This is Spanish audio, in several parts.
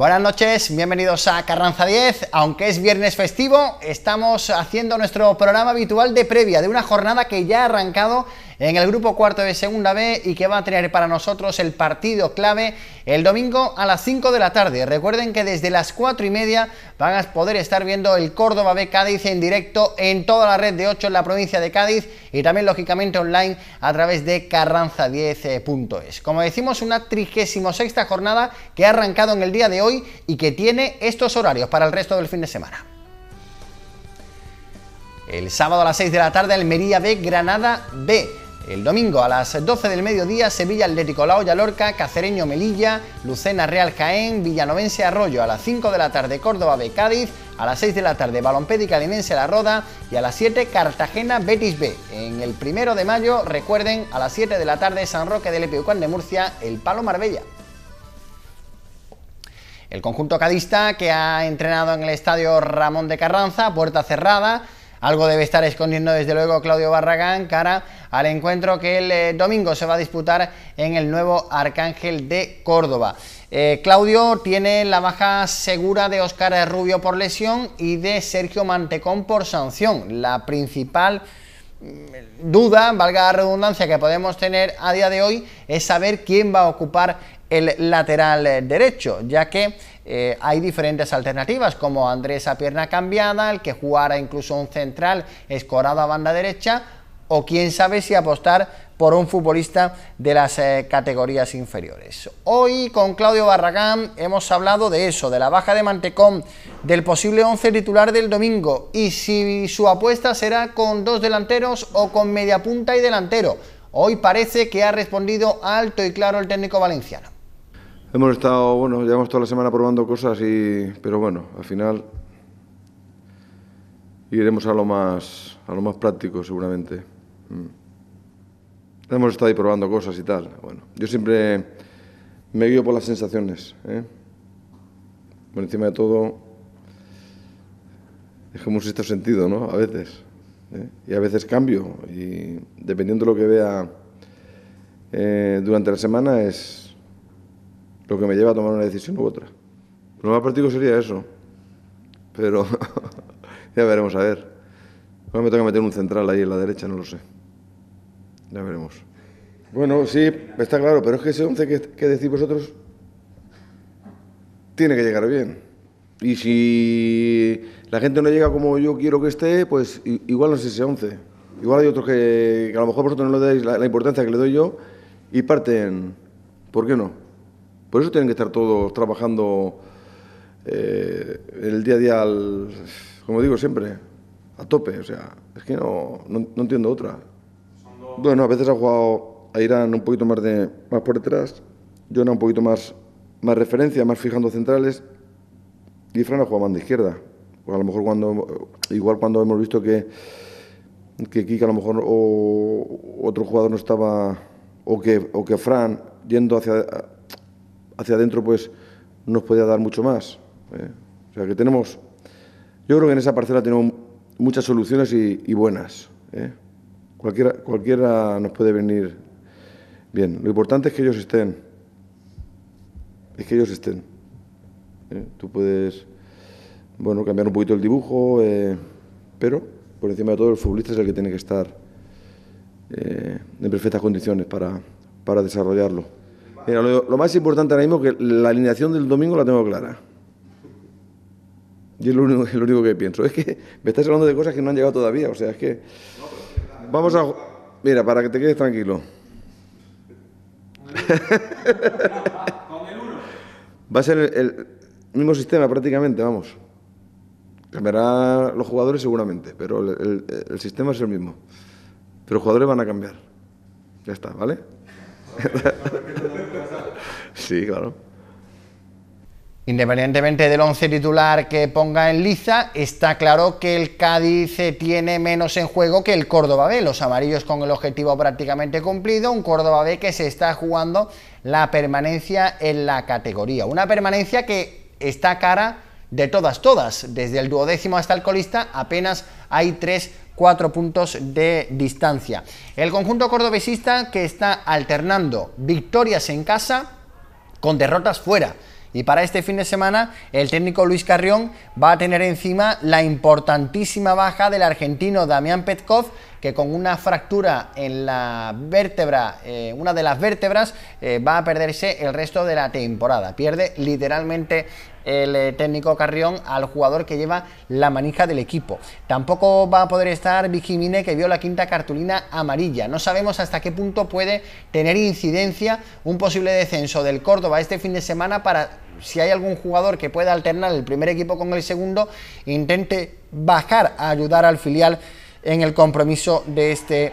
Buenas noches, bienvenidos a Carranza 10. Aunque es viernes festivo, estamos haciendo nuestro programa habitual de previa de una jornada que ya ha arrancado en el grupo cuarto de Segunda B y que va a tener para nosotros el partido clave el domingo a las 5 de la tarde. Recuerden que desde las 4 y media van a poder estar viendo el Córdoba B Cádiz en directo en toda la red de 8 en la provincia de Cádiz y también lógicamente online a través de carranza10.es. Como decimos, una sexta jornada que ha arrancado en el día de hoy y que tiene estos horarios para el resto del fin de semana. El sábado a las 6 de la tarde, Almería B, Granada B. El domingo a las 12 del mediodía, Sevilla Atlético La Hoya Lorca, Cacereño Melilla, Lucena Real Caén, Villanovense Arroyo, a las 5 de la tarde Córdoba B Cádiz, a las 6 de la tarde Balompédica Linense La Roda y a las 7 Cartagena Betis B. En el primero de mayo, recuerden, a las 7 de la tarde San Roque del Epiucán de Murcia, El Palo Marbella. El conjunto cadista que ha entrenado en el estadio Ramón de Carranza, puerta cerrada, algo debe estar escondiendo desde luego Claudio Barragán cara al encuentro que el eh, domingo se va a disputar en el nuevo Arcángel de Córdoba. Eh, Claudio tiene la baja segura de Óscar Rubio por lesión y de Sergio Mantecón por sanción. La principal Mm, duda, valga la redundancia, que podemos tener a día de hoy es saber quién va a ocupar el lateral derecho, ya que eh, hay diferentes alternativas, como Andrés a pierna cambiada, el que jugara incluso un central escorado a banda derecha, o quién sabe si apostar por un futbolista de las eh, categorías inferiores. Hoy con Claudio Barragán hemos hablado de eso, de la baja de Mantecón, del posible 11 titular del domingo y si su apuesta será con dos delanteros o con media punta y delantero. Hoy parece que ha respondido alto y claro el técnico valenciano. Hemos estado, bueno, llevamos toda la semana probando cosas y pero bueno, al final iremos a lo más a lo más práctico seguramente. Mm. Hemos estado ahí probando cosas y tal. Bueno, yo siempre me guío por las sensaciones. ¿eh? Por encima de todo, es como un sexto sentido, ¿no? A veces. ¿eh? Y a veces cambio. Y dependiendo de lo que vea eh, durante la semana, es lo que me lleva a tomar una decisión u otra. Lo más práctico sería eso. Pero ya veremos, a ver. Ahora me toca meter un central ahí en la derecha, no lo sé. Ya veremos. Bueno, sí, está claro, pero es que ese 11 que, decís vosotros tiene que llegar bien. Y si la gente no llega como yo quiero que esté, pues igual no es ese 11. Igual hay otros que, a lo mejor vosotros no le dais la, importancia que le doy yo y parten. ¿Por qué no? Por eso tienen que estar todos trabajando eh, el día a día, como digo siempre, a tope. O sea, es que no, no entiendo otra. Bueno, a veces ha jugado a Irán un poquito más, de, más por detrás, Jonah un poquito más, más referencia, más fijando centrales, y Fran ha jugado más de izquierda. Pues a lo mejor cuando, igual cuando hemos visto que, que a lo mejor o otro jugador no estaba, o que, o que Fran yendo hacia, hacia adentro, pues nos podía dar mucho más. Eh. O sea que tenemos, yo creo que en esa parcela tenemos muchas soluciones y, buenas. Eh. Cualquiera, cualquiera nos puede venir bien. Lo importante es que ellos estén. Es que ellos estén. ¿Eh? Tú puedes, bueno, cambiar un poquito el dibujo, eh, pero por encima de todo el futbolista es el que tiene que estar eh, en perfectas condiciones para, desarrollarlo. Mira, lo, más importante ahora mismo es que la alineación del domingo la tengo clara. Y lo único, es lo único que pienso. Es que me estás hablando de cosas que no han llegado todavía. O sea, es que vamos a. Mira, para que te quedes tranquilo. Va a ser el, mismo sistema prácticamente, vamos. Cambiará los jugadores seguramente, pero el, el, sistema es el mismo. Pero los jugadores van a cambiar. Ya está, ¿vale? sí, claro. Independientemente del once titular que ponga en liza, está claro que el Cádiz tiene menos en juego que el Córdoba B. Los amarillos con el objetivo prácticamente cumplido, un Córdoba B que se está jugando la permanencia en la categoría. Una permanencia que está cara de todas, todas. Desde el duodécimo hasta el colista apenas hay 3 4 puntos de distancia. El conjunto cordobesista que está alternando victorias en casa con derrotas fuera. Y para este fin de semana, el técnico Luis Carrión va a tener encima la importantísima baja del argentino Damián Petkov, que con una fractura en la vértebra, eh, una de las vértebras, eh, va a perderse el resto de la temporada. Pierde literalmente el eh, técnico Carrión al jugador que lleva la manija del equipo. Tampoco va a poder estar Vigimine que vio la quinta cartulina amarilla. No sabemos hasta qué punto puede tener incidencia un posible descenso del Córdoba este fin de semana para si hay algún jugador que pueda alternar el primer equipo con el segundo, intente bajar a ayudar al filial en el compromiso de este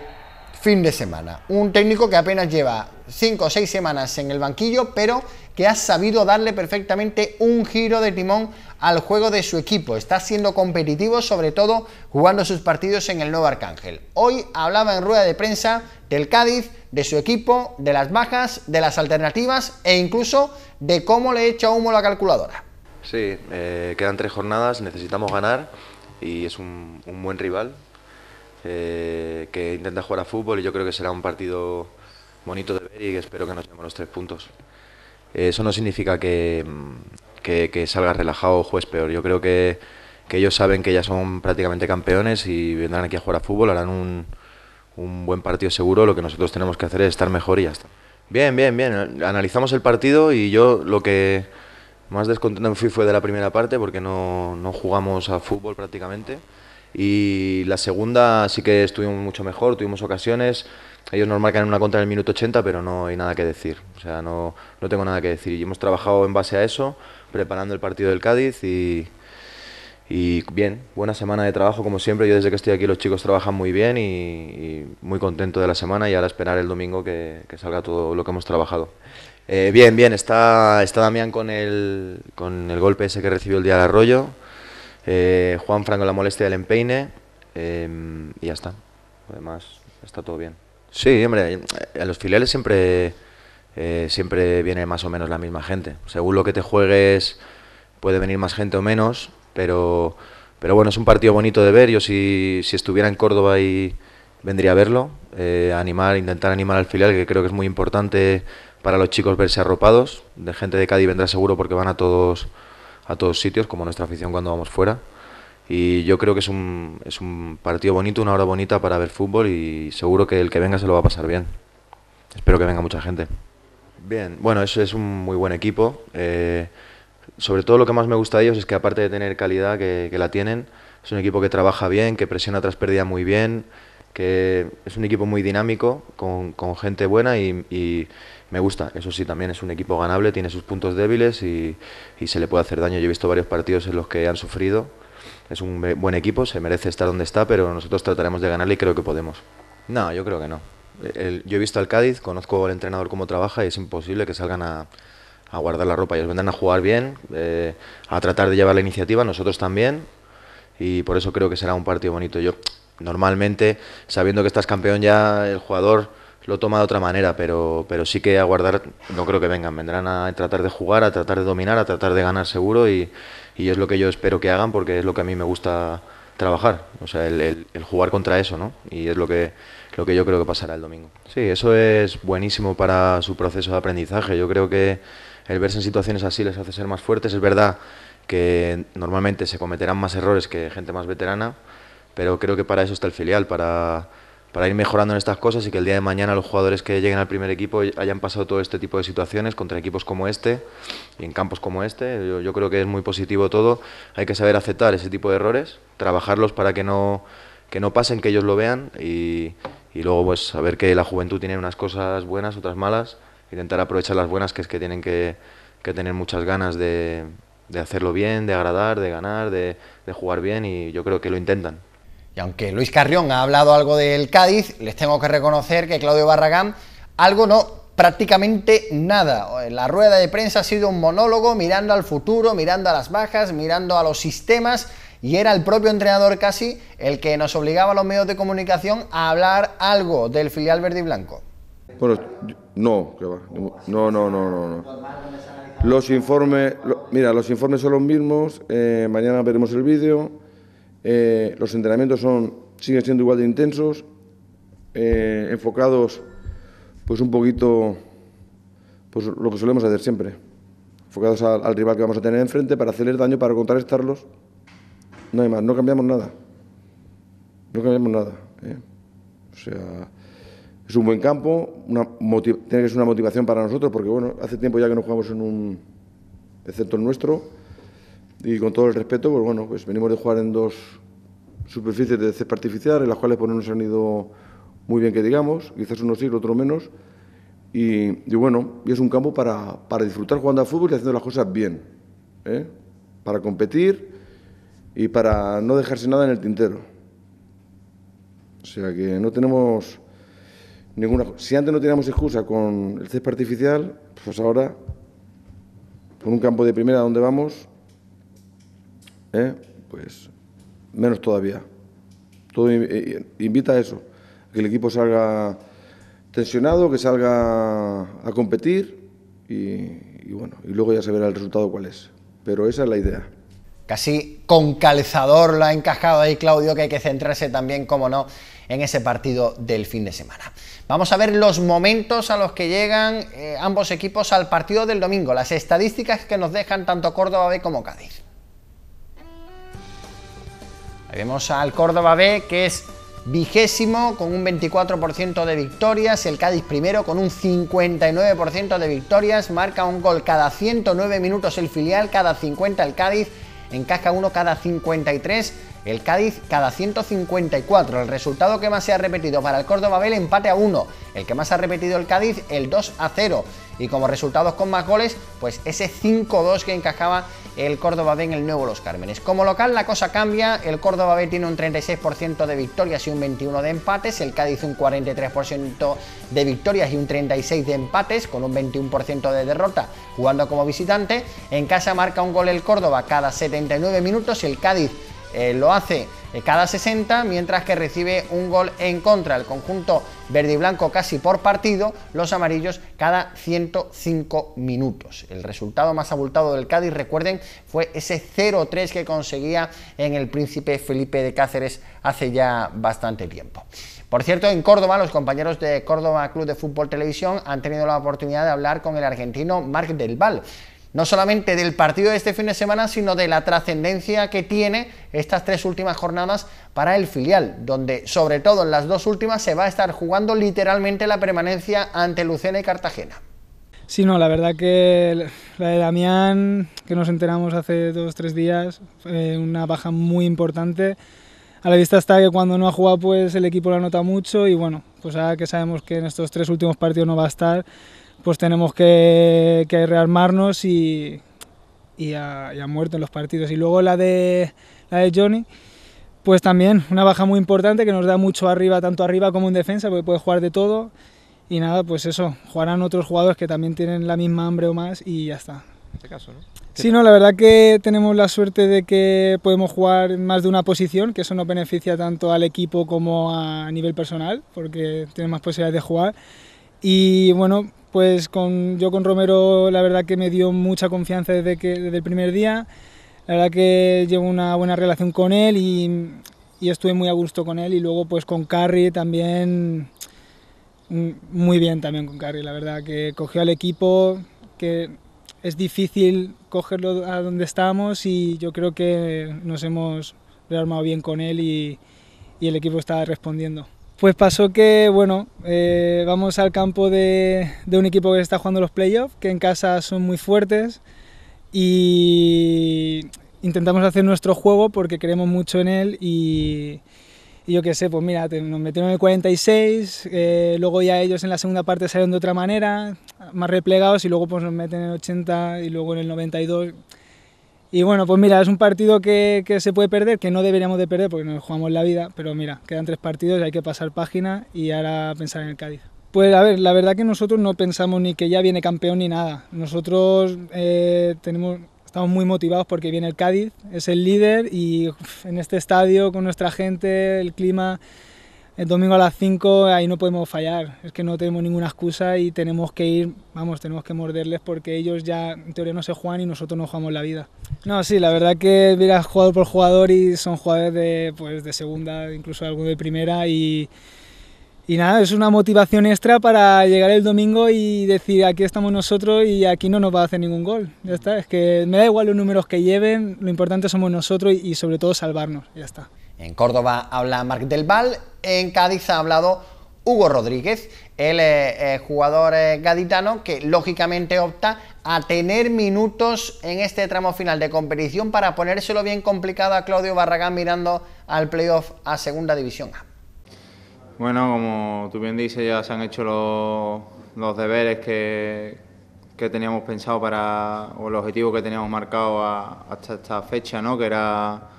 fin de semana. Un técnico que apenas lleva 5 o 6 semanas en el banquillo, pero que ha sabido darle perfectamente un giro de timón al juego de su equipo. Está siendo competitivo, sobre todo jugando sus partidos en el Nuevo Arcángel. Hoy hablaba en rueda de prensa del Cádiz, de su equipo, de las bajas, de las alternativas e incluso de cómo le echa humo la calculadora. Sí, eh, quedan tres jornadas, necesitamos ganar y es un buen rival, eh, que intenta jugar a fútbol y yo creo que será un partido bonito de ver y espero que nos llevemos los tres puntos. Eh, eso no significa que, mm, que, relajado o juegues peor. Yo creo que, que, ellos saben que ya son prácticamente campeones y vendrán aquí a jugar a fútbol, harán un, buen partido seguro. Lo que nosotros tenemos que hacer es estar mejor y ya está. Bien, bien, bien. Analizamos el partido y yo lo que más descontento fui fue de la primera parte porque no, no jugamos a fútbol prácticamente. Y la segunda sí que estuvimos mucho mejor, tuvimos ocasiones. Ellos nos marcan una contra en el minuto 80, pero no hay nada que decir. O sea, no, tengo nada que decir. Y hemos trabajado en base a eso, preparando el partido del Cádiz y, bien, buena semana de trabajo como siempre. Yo desde que estoy aquí los chicos trabajan muy bien y, muy contento de la semana y ahora esperar el domingo que, salga todo lo que hemos trabajado. Eh, bien, bien, está, está Damián con el, con el golpe ese que recibió el día del arroyo. Eh, Juan Franco la molestia del empeine em, y ya está. Además, está todo bien. Sí, hombre, en los filiales siempre, eh, siempre viene más o menos la misma gente. Según lo que te juegues, puede venir más gente o menos, pero, pero bueno, es un partido bonito de ver. Yo si, estuviera en Córdoba y vendría a verlo, eh, animar, intentar animar al filial, que creo que es muy importante para los chicos verse arropados. De gente de Cádiz vendrá seguro porque van a todos a todos sitios, como nuestra afición cuando vamos fuera. Y yo creo que es un, partido bonito, una hora bonita para ver fútbol y seguro que el que venga se lo va a pasar bien. Espero que venga mucha gente. Bien, bueno, eso es un muy buen equipo. Eh, sobre todo lo que más me gusta de ellos es que aparte de tener calidad que, que la tienen, es un equipo que trabaja bien, que presiona tras pérdida muy bien, que es un equipo muy dinámico, con, gente buena y, me gusta. Eso sí, también es un equipo ganable, tiene sus puntos débiles y, se le puede hacer daño. Yo he visto varios partidos en los que han sufrido. Es un buen equipo, se merece estar donde está, pero nosotros trataremos de ganarle y creo que podemos. No, yo creo que no. yo he visto al Cádiz, conozco al entrenador cómo trabaja y es imposible que salgan a, guardar la ropa. Ellos vendrán a jugar bien, eh, a tratar de llevar la iniciativa, nosotros también, y por eso creo que será un partido bonito. Yo normalmente, sabiendo que estás campeón ya, el jugador lo toma de otra manera, pero, pero sí que a guardar no creo que vengan. Vendrán a tratar de jugar, a tratar de dominar, a tratar de ganar seguro y, y es lo que yo espero que hagan porque es lo que a mí me gusta trabajar, o sea, el, jugar contra eso, ¿no? Y es lo lo que yo creo que pasará el domingo. Sí, eso es buenísimo para su proceso de aprendizaje. Yo creo que el verse en situaciones así les hace ser más fuertes. Es verdad que normalmente se cometerán más errores que gente más veterana, pero creo que para eso está el filial, para, ir mejorando en estas cosas y que el día de mañana los jugadores que lleguen al primer equipo hayan pasado todo este tipo de situaciones contra equipos como este y en campos como este. Yo, creo que es muy positivo todo. Hay que saber aceptar ese tipo de errores, trabajarlos para que no, no pasen, que ellos lo vean y, y luego pues saber que la juventud tiene unas cosas buenas, otras malas, intentar aprovechar las buenas que es que tienen que, tener muchas ganas de, de, hacerlo bien, de agradar, de ganar, de, de jugar bien y yo creo que lo intentan. Y aunque Luis Carrión ha hablado algo del Cádiz, les tengo que reconocer que Claudio Barragán algo no, prácticamente nada. La rueda de prensa ha sido un monólogo mirando al futuro, mirando a las bajas, mirando a los sistemas y era el propio entrenador casi el que nos obligaba a los medios de comunicación a hablar algo del filial verde y blanco. Bueno, no, No, no, no, no, no. Los informes, mira, los informes son los mismos. Eh, mañana veremos el vídeo. Eh, los entrenamientos son, siguen siendo igual de intensos, eh, enfocados pues un poquito pues lo que solemos hacer siempre, enfocados al, rival que vamos a tener enfrente para hacerles daño, para contrarrestarlos. No hay más, no cambiamos nada. No cambiamos nada. ¿eh? O sea, es un buen campo, una tiene que ser una motivación para nosotros porque bueno, hace tiempo ya que no jugamos en un, excepto el nuestro, y con todo el respeto, pues bueno, pues venimos de jugar en dos superficies de césped artificial, en las cuales pues, no nos han ido muy bien que digamos, quizás unos sí, otro menos, y, bueno, es un campo para, disfrutar jugando a fútbol y haciendo las cosas bien, ¿eh? para competir y para no dejarse nada en el tintero. O sea que no tenemos ninguna... Si antes no teníamos excusa con el césped artificial, pues ahora, con un campo de primera donde vamos, ¿Eh? pues menos todavía. Todo eh, eh, invita a eso, que el equipo salga tensionado, que salga a competir y, bueno, y luego ya se verá el resultado cuál es. Pero esa es la idea casi con calzador lo ha encajado ahí Claudio, que hay que centrarse también, como no, en ese partido del fin de semana. Vamos a ver los momentos a los que llegan ambos equipos al partido del domingo, las estadísticas que nos dejan tanto Córdoba B como Cádiz. Vemos al Córdoba B que es vigésimo con un 24% de victorias, el Cádiz primero con un 59% de victorias, marca un gol cada 109 minutos el filial, cada 50 el Cádiz, en casca uno cada 53 el Cádiz cada 154. El resultado que más se ha repetido para el Córdoba B, el empate a 1. El que más ha repetido el Cádiz, el 2 a 0. Y como resultados con más goles, pues ese 5-2 que encajaba el Córdoba B en el nuevo Los Cármenes. Como local la cosa cambia, el Córdoba B tiene un 36% de victorias y un 21 de empates, el Cádiz un 43% de victorias y un 36 de empates, con un 21% de derrota jugando como visitante. En casa marca un gol el Córdoba cada 79 minutos, y el Cádiz eh, lo hace eh, cada 60, mientras que recibe un gol en contra. El conjunto verde y blanco casi por partido, los amarillos cada 105 minutos. El resultado más abultado del Cádiz, recuerden, fue ese 0-3 que conseguía en el príncipe Felipe de Cáceres hace ya bastante tiempo. Por cierto, en Córdoba, los compañeros de Córdoba Club de Fútbol Televisión han tenido la oportunidad de hablar con el argentino Marc Del Val no solamente del partido de este fin de semana, sino de la trascendencia que tiene estas tres últimas jornadas para el filial, donde sobre todo en las dos últimas se va a estar jugando literalmente la permanencia ante Lucena y Cartagena. Sí, no, la verdad que la de Damián, que nos enteramos hace dos o tres días, fue una baja muy importante. A la vista está que cuando no ha jugado, pues el equipo la nota mucho y bueno, pues ahora que sabemos que en estos tres últimos partidos no va a estar, pues tenemos que, rearmarnos y, y muerto en los partidos. Y luego la de, la de Johnny, pues también una baja muy importante que nos da mucho arriba, tanto arriba como en defensa, porque puede jugar de todo. Y nada, pues eso, jugarán otros jugadores que también tienen la misma hambre o más y ya está. Este caso, ¿no? Sí, no, la verdad que tenemos la suerte de que podemos jugar más de una posición, que eso nos beneficia tanto al equipo como a nivel personal, porque tenemos más posibilidades de jugar. Y bueno, pues con, yo con Romero la verdad que me dio mucha confianza desde, que, desde el primer día. La verdad que llevo una buena relación con él y, estuve muy a gusto con él. Y luego pues con Carrie también, mm, muy bien también con Carrie, la verdad que cogió al equipo, que es difícil cogerlo a donde estábamos y yo creo que nos hemos rearmado bien con él y, y el equipo está respondiendo. Pues pasó que, bueno, eh, vamos al campo de, un equipo que está jugando los playoffs, que en casa son muy fuertes y intentamos hacer nuestro juego porque creemos mucho en él y, yo qué sé, pues mira, nos metieron en el 46, eh, luego ya ellos en la segunda parte salieron de otra manera, más replegados y luego pues nos meten en el 80 y luego en el 92 y bueno, pues mira, es un partido que, se puede perder, que no deberíamos de perder porque nos jugamos la vida, pero mira, quedan tres partidos, hay que pasar página y ahora pensar en el Cádiz. Pues a ver, la verdad que nosotros no pensamos ni que ya viene campeón ni nada. Nosotros eh, tenemos, estamos muy motivados porque viene el Cádiz, es el líder y en este estadio con nuestra gente, el clima, el domingo a las 5 ahí no podemos fallar, es que no tenemos ninguna excusa y tenemos que ir, vamos, tenemos que morderles porque ellos ya en teoría no se juegan y nosotros no jugamos la vida. No, sí, la verdad que miras jugador por jugador y son jugadores de, pues, de segunda, incluso algunos de primera y, y nada, es una motivación extra para llegar el domingo y decir aquí estamos nosotros y aquí no nos va a hacer ningún gol. Ya está, es que me da igual los números que lleven, lo importante somos nosotros y sobre todo salvarnos, ya está. En Córdoba habla Marc del Val, en Cádiz ha hablado Hugo Rodríguez, el jugador eh, gaditano que lógicamente opta a tener minutos en este tramo final de competición para ponérselo bien complicado a Claudio Barragán mirando al playoff a Segunda División A. Bueno, como tú bien dices, ya se han hecho los, deberes que, que, teníamos pensado para, o el objetivo que teníamos marcado hasta esta fecha, ¿no? que era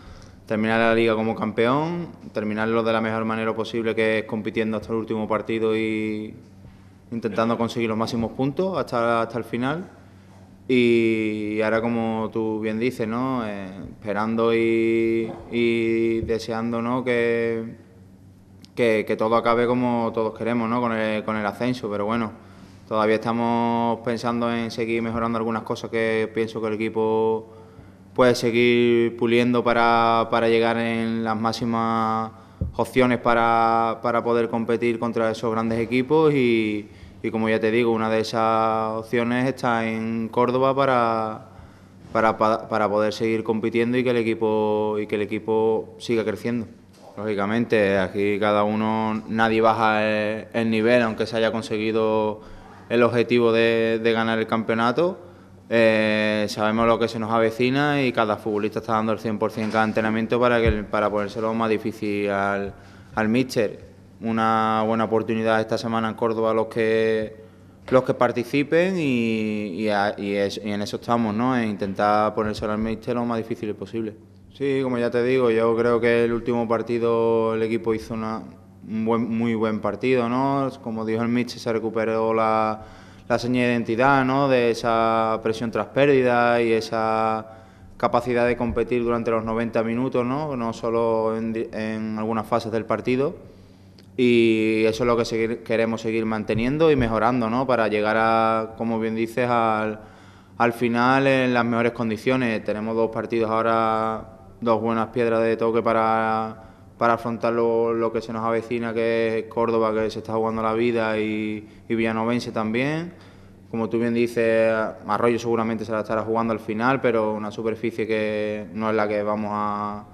terminar la liga como campeón, terminarlo de la mejor manera posible, que es compitiendo hasta el último partido y intentando conseguir los máximos puntos hasta, hasta el final. Y ahora, como tú bien dices, ¿no? Eh, esperando y, deseando ¿no? Que, que, que, todo acabe como todos queremos, ¿no? con, el, con el ascenso. Pero bueno, todavía estamos pensando en seguir mejorando algunas cosas que pienso que el equipo puedes seguir puliendo para, llegar en las máximas opciones para, poder competir contra esos grandes equipos y, como ya te digo, una de esas opciones está en Córdoba para, poder seguir compitiendo y que el equipo y que el equipo siga creciendo. Lógicamente, aquí cada uno, nadie baja el, nivel, aunque se haya conseguido el objetivo de, de ganar el campeonato eh, sabemos lo que se nos avecina y cada futbolista está dando el 100% cada entrenamiento para, que, para ponérselo más difícil al, al míster. Una buena oportunidad esta semana en Córdoba los que los que participen y, y, en eso estamos, ¿no? En intentar ponérselo al míster lo más difícil posible. Sí, como ya te digo, yo creo que el último partido el equipo hizo una, un buen, muy buen partido, ¿no? Como dijo el míster, se recuperó la la seña de identidad, ¿no? de esa presión tras pérdida y esa capacidad de competir durante los 90 minutos, no, no solo en, algunas fases del partido. Y eso es lo que queremos seguir manteniendo y mejorando ¿no? para llegar, a, como bien dices, al final en las mejores condiciones. Tenemos dos partidos ahora, dos buenas piedras de toque para para afrontar lo, que se nos avecina, que es Córdoba, que se está jugando la vida, y, Villanovense también. Como tú bien dices, Arroyo seguramente se la estará jugando al final, pero una superficie que no es la que vamos a,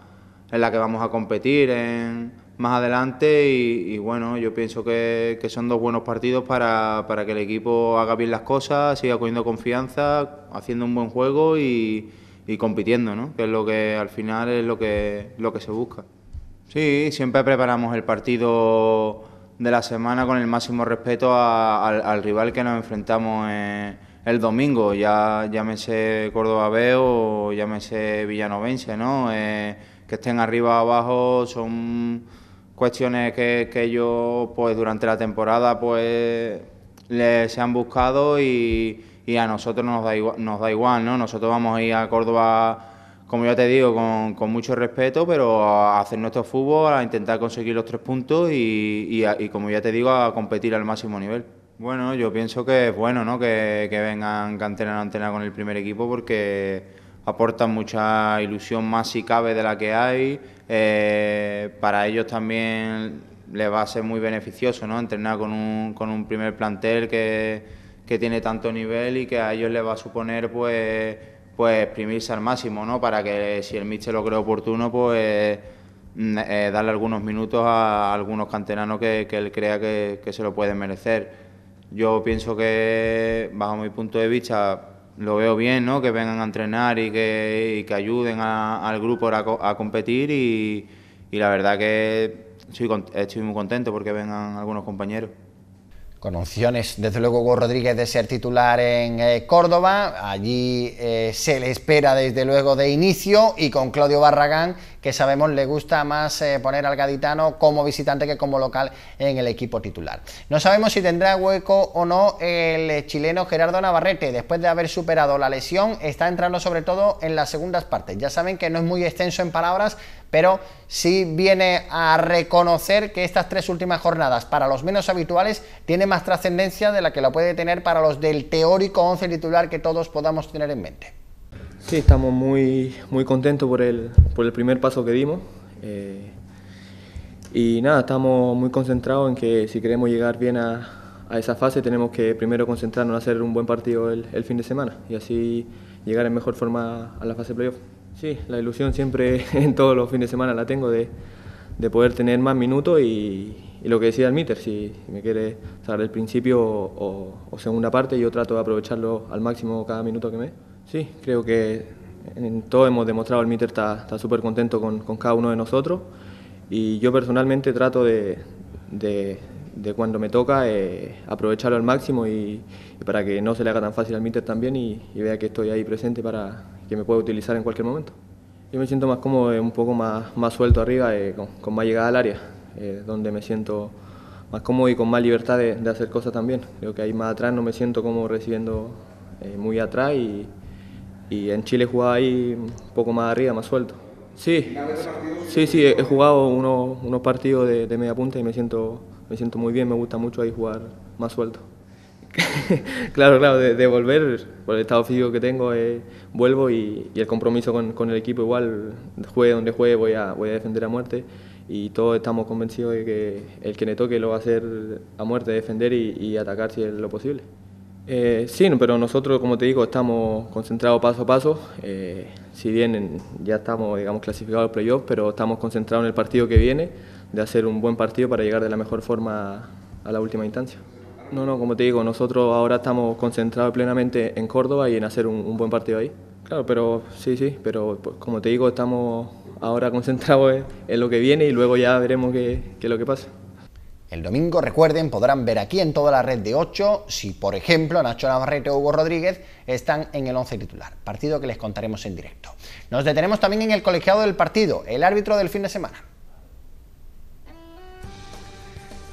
en la que vamos a competir en, más adelante. Y, bueno, yo pienso que, son dos buenos partidos para, que el equipo haga bien las cosas, siga cogiendo confianza, haciendo un buen juego y, compitiendo, ¿no? que es lo que al final es lo que, lo que se busca. Sí, siempre preparamos el partido de la semana con el máximo respeto al, rival que nos enfrentamos el domingo, ya llámese B o llámese villanovense, ¿no? Eh, que estén arriba o abajo son cuestiones que, que ellos pues durante la temporada pues les, se han buscado y, y a nosotros nos da igual, nos da igual, ¿no? Nosotros vamos a ir a Córdoba como ya te digo, con, mucho respeto, pero a hacer nuestro fútbol, a intentar conseguir los tres puntos y, como ya te digo, a competir al máximo nivel. Bueno, yo pienso que es bueno ¿no? que, vengan cantera a antena con el primer equipo porque aportan mucha ilusión más si cabe de la que hay. Eh, para ellos también les va a ser muy beneficioso ¿no? entrenar con un, primer plantel que, que tiene tanto nivel y que a ellos les va a suponer pues pues exprimirse al máximo, ¿no? Para que si el Mitchell lo cree oportuno, pues mm, eh, darle algunos minutos a algunos canteranos que, él crea que, se lo pueden merecer. Yo pienso que, bajo mi punto de vista, lo veo bien, ¿no? Que vengan a entrenar y que, ayuden al grupo a, competir y, la verdad que estoy muy contento porque vengan algunos compañeros con opciones, desde luego, Hugo Rodríguez de ser titular en eh, Córdoba. Allí eh, se le espera desde luego de inicio y con Claudio Barragán, que sabemos le gusta más eh, poner al gaditano como visitante que como local en el equipo titular. No sabemos si tendrá hueco o no el chileno Gerardo Navarrete. Después de haber superado la lesión, está entrando sobre todo en las segundas partes. Ya saben que no es muy extenso en palabras, pero sí viene a reconocer que estas tres últimas jornadas para los menos habituales tiene más trascendencia de la que la puede tener para los del teórico 11 titular que todos podamos tener en mente. Sí, estamos muy, muy contentos por el, por el primer paso que dimos. Eh, y nada, estamos muy concentrados en que si queremos llegar bien a, esa fase tenemos que primero concentrarnos en hacer un buen partido el, el fin de semana y así llegar en mejor forma a la fase playoff. Sí, la ilusión siempre en todos los fines de semana la tengo de, poder tener más minutos y, lo que decía el míter, si, me quiere saber el principio o, segunda parte, yo trato de aprovecharlo al máximo cada minuto que me. Sí, creo que en todo hemos demostrado, el míter está súper contento con, cada uno de nosotros y yo personalmente trato de de cuando me toca, eh, aprovecharlo al máximo y, para que no se le haga tan fácil al míster también y, vea que estoy ahí presente para que me pueda utilizar en cualquier momento. Yo me siento más cómodo, eh, un poco más, más suelto arriba, eh, con, más llegada al área, donde me siento más cómodo y con más libertad de, hacer cosas también. Creo que ahí más atrás no me siento como recibiendo muy atrás y, en Chile jugaba ahí un poco más arriba, más suelto. Sí, sí, sí, he jugado unos, unos partidos de media punta y me siento me siento muy bien, me gusta mucho ahí jugar más suelto. claro, claro, de, volver, por el estado físico que tengo, eh, vuelvo y, el compromiso con, el equipo igual, juegue donde juegue, voy a, voy a defender a muerte y todos estamos convencidos de que el que le toque lo va a hacer a muerte, defender y, atacar si es lo posible. Eh, sí, pero nosotros, como te digo, estamos concentrados paso a paso. Eh, si bien ya estamos, digamos, clasificados al playoff, pero estamos concentrados en el partido que viene de hacer un buen partido para llegar de la mejor forma a la última instancia. No, no, como te digo, nosotros ahora estamos concentrados plenamente en Córdoba y en hacer un, buen partido ahí. Claro, pero sí, sí, pero pues, como te digo, estamos ahora concentrados en, lo que viene y luego ya veremos qué, qué es lo que pasa. El domingo, recuerden, podrán ver aquí en toda la red de 8 si, por ejemplo, Nacho Navarrete o Hugo Rodríguez están en el 11 titular, partido que les contaremos en directo. Nos detenemos también en el colegiado del partido, el árbitro del fin de semana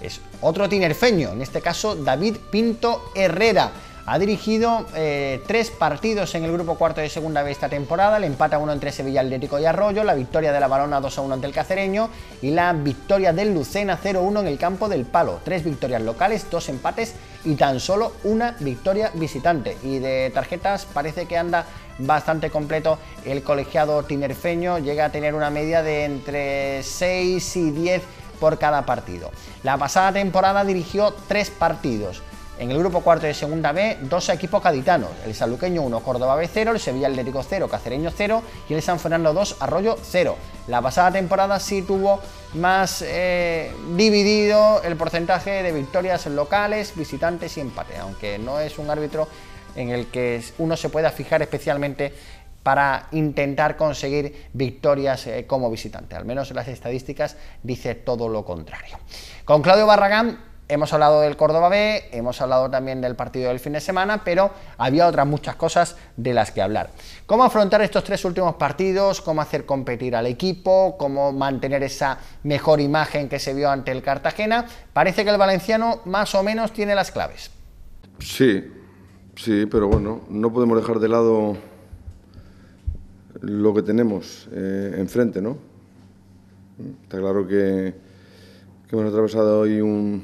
es otro tinerfeño, en este caso David Pinto Herrera. Ha dirigido eh, tres partidos en el grupo cuarto de segunda B esta temporada, el empate a uno entre Sevilla Atlético y Arroyo, la victoria de la Barona 2 a 1 ante el Cacereño y la victoria del Lucena 0-1 en el campo del Palo. Tres victorias locales, dos empates y tan solo una victoria visitante. Y de tarjetas parece que anda bastante completo el colegiado tinerfeño, llega a tener una media de entre 6 y 10 por cada partido. La pasada temporada dirigió tres partidos. En el grupo cuarto de Segunda B, dos equipos caditanos, el Saluqueño 1, Córdoba B 0, el Sevilla Atlético 0, Cacereño 0 y el San Fernando 2, Arroyo 0. La pasada temporada sí tuvo más eh, dividido el porcentaje de victorias locales, visitantes y empate, aunque no es un árbitro en el que uno se pueda fijar especialmente para intentar conseguir victorias eh, como visitante. Al menos las estadísticas dice todo lo contrario. Con Claudio Barragán hemos hablado del Córdoba B, hemos hablado también del partido del fin de semana, pero había otras muchas cosas de las que hablar. Cómo afrontar estos tres últimos partidos, cómo hacer competir al equipo, cómo mantener esa mejor imagen que se vio ante el Cartagena, parece que el valenciano más o menos tiene las claves. Sí, sí, pero bueno, no podemos dejar de lado lo que tenemos eh, enfrente, ¿no? Está claro que, hemos atravesado hoy un,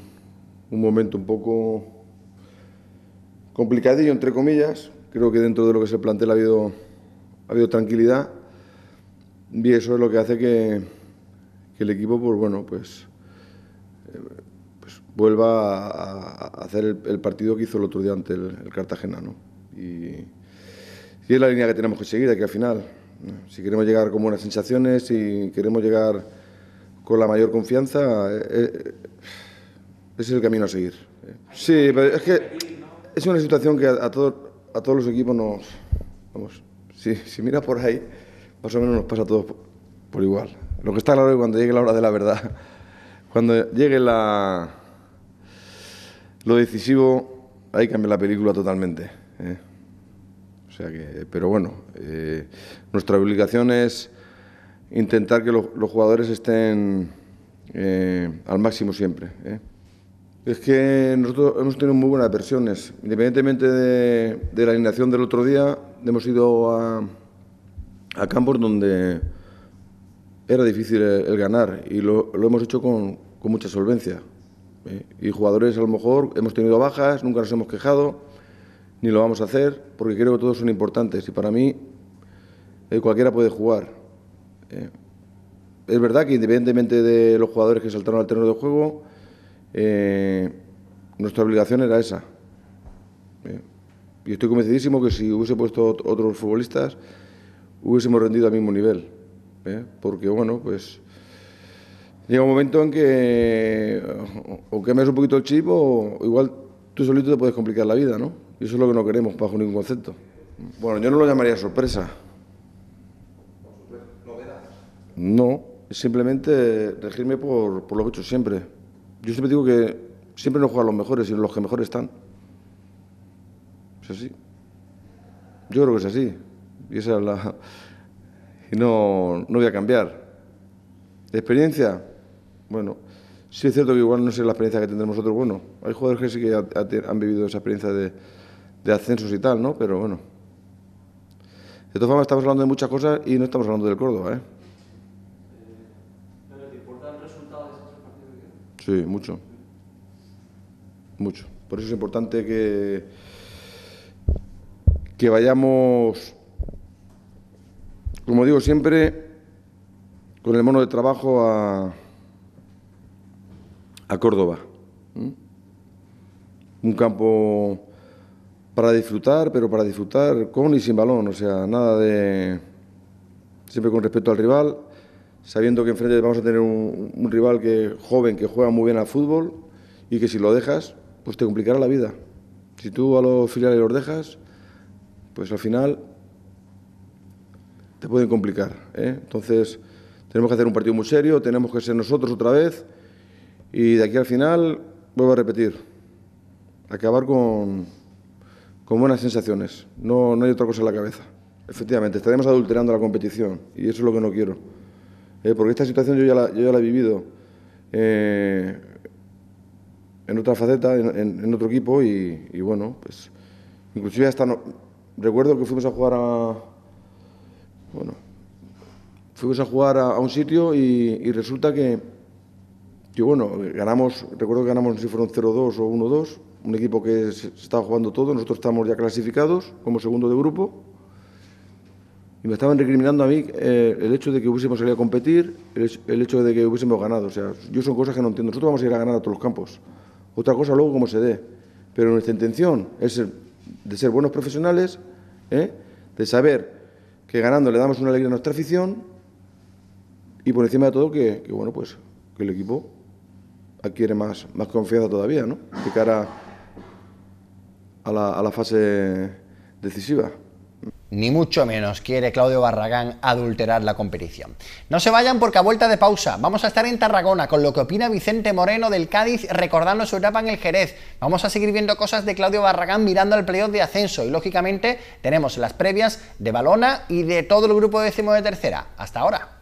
momento un poco complicadillo, entre comillas. Creo que dentro de lo que se plantea ha habido, ha habido tranquilidad y eso es lo que hace que, el equipo, pues bueno, pues, eh, pues vuelva a, hacer el, partido que hizo el otro día ante el, Cartagena, ¿no? Y, y es la línea que tenemos que seguir aquí al final. Si queremos llegar con buenas sensaciones, si queremos llegar con la mayor confianza, eh, eh, ese es el camino a seguir. Sí, pero es que es una situación que a, a, a todos los equipos nos... Vamos, si, si miras por ahí, más o menos nos pasa a todos por, igual. Lo que está claro es que cuando llegue la hora de la verdad, cuando llegue la, lo decisivo, ahí cambia la película totalmente. ¿eh? pero bueno, eh, nuestra obligación es intentar que los jugadores estén eh, al máximo siempre. Eh. Es que nosotros hemos tenido muy buenas versiones. Independientemente de, la alineación del otro día, hemos ido a, campos donde era difícil el, ganar y lo, lo, hemos hecho con, mucha solvencia. Y jugadores, a lo mejor, hemos tenido bajas, nunca nos hemos quejado ni lo vamos a hacer, porque creo que todos son importantes y para mí eh, cualquiera puede jugar. Eh. es verdad que independientemente de los jugadores que saltaron al terreno de juego, eh, nuestra obligación era esa. y estoy convencidísimo que si hubiese puesto otros futbolistas, hubiésemos rendido al mismo nivel. Porque, bueno, pues llega un momento en que o, me un poquito el chip o igual tú solito te puedes complicar la vida, ¿no? Y eso es lo que no queremos bajo ningún concepto. Bueno, yo no lo llamaría sorpresa. No, simplemente regirme por, lo que he hecho siempre. Yo siempre digo que siempre no juegan los mejores, sino los que mejor están. Es así. Yo creo que es así. Y esa es la. Y no, no voy a cambiar. experiencia? Bueno, sí es cierto que igual no es la experiencia que tendremos nosotros. Bueno, hay jugadores que sí que han vivido esa experiencia de de ascensos y tal, ¿no? Pero bueno. De todas formas, estamos hablando de muchas cosas y no estamos hablando del Córdoba, ¿eh? Sí, mucho. Mucho. Por eso es importante que, que vayamos, como digo siempre, con el mono de trabajo a, Córdoba. Un campo para disfrutar, pero para disfrutar con y sin balón, o sea, nada de... siempre con respecto al rival, sabiendo que enfrente vamos a tener un, rival que joven, que juega muy bien al fútbol y que si lo dejas, pues te complicará la vida. Si tú a los filiales los dejas, pues al final te pueden complicar. ¿eh? Entonces, tenemos que hacer un partido muy serio, tenemos que ser nosotros otra vez y de aquí al final, vuelvo a repetir, acabar con, con buenas sensaciones. No, no hay otra cosa en la cabeza. Efectivamente, estaremos adulterando la competición y eso es lo que no quiero. ¿eh? porque esta situación yo ya la, he vivido eh, en otra faceta, en, otro equipo y, bueno, pues inclusive hasta... recuerdo que fuimos a jugar a... Bueno, fuimos a jugar a, un sitio y, resulta que, bueno, ganamos, recuerdo que ganamos, si fueron 0-2 o 1-2 un equipo que se estaba jugando todo, nosotros estamos ya clasificados como segundo de grupo. Y me estaban recriminando a mí eh, el hecho de que hubiésemos salido a competir, el, hecho de que hubiésemos ganado. O sea, yo son cosas que no entiendo. Nosotros vamos a ir a ganar a todos los campos. Otra cosa luego como se dé. Pero nuestra intención es de ser buenos profesionales, ¿eh? de saber que ganando le damos una alegría a nuestra afición y por encima de todo que, bueno, pues que el equipo adquiere más, más confianza todavía, ¿no? De cara a la, fase decisiva. Ni mucho menos quiere Claudio Barragán adulterar la competición. No se vayan porque a vuelta de pausa vamos a estar en Tarragona con lo que opina Vicente Moreno del Cádiz recordando su etapa en el Jerez. Vamos a seguir viendo cosas de Claudio Barragán mirando al playoff de ascenso y lógicamente tenemos las previas de Balona y de todo el grupo décimo de tercera. Hasta ahora.